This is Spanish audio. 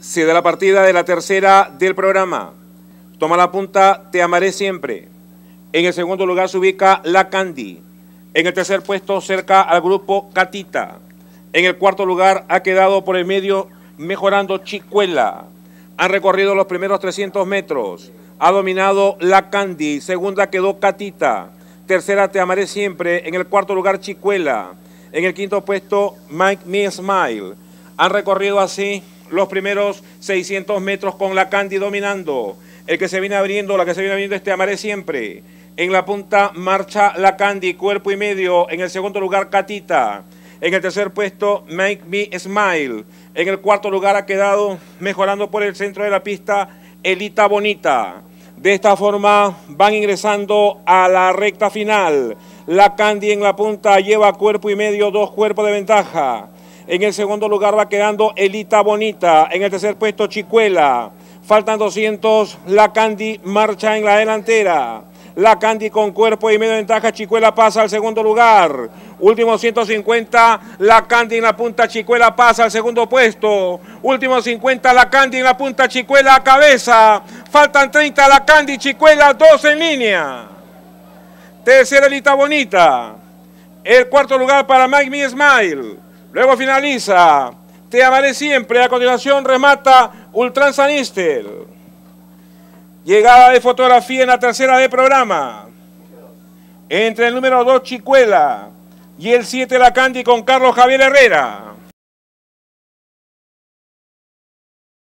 Se da la partida de la tercera del programa. Toma la punta, te amaré siempre. En el segundo lugar se ubica La Candy. En el tercer puesto cerca al grupo Catita. En el cuarto lugar ha quedado por el medio mejorando Chicuela. Han recorrido los primeros 300 metros. Ha dominado La Candy. Segunda quedó Catita. Tercera Te Amaré Siempre. En el cuarto lugar Chicuela. En el quinto puesto Mike Me Smile. Han recorrido así los primeros 600 metros con la Candy dominando. El que se viene abriendo, la que se viene abriendo este Amaré Siempre. En la punta marcha la Candy, cuerpo y medio. En el segundo lugar Catita. En el tercer puesto Make Me Smile. En el cuarto lugar ha quedado mejorando por el centro de la pista Elita Bonita. De esta forma van ingresando a la recta final. La Candy en la punta lleva cuerpo y medio, dos cuerpos de ventaja. En el segundo lugar va quedando Elita Bonita. En el tercer puesto Chicuela. Faltan 200. La Candy marcha en la delantera. La Candy con cuerpo y medio de ventaja. Chicuela pasa al segundo lugar. Último 150. La Candy en la punta. Chicuela pasa al segundo puesto. Último 50. La Candy en la punta. Chicuela a cabeza. Faltan 30. La Candy. Chicuela dos en línea. Tercera Elita Bonita. El cuarto lugar para Mike Smile. Luego finaliza, te amaré siempre. A continuación remata Saníster. Llegada de fotografía en la tercera de programa. Entre el número 2 Chicuela y el 7 La Candy con Carlos Javier Herrera.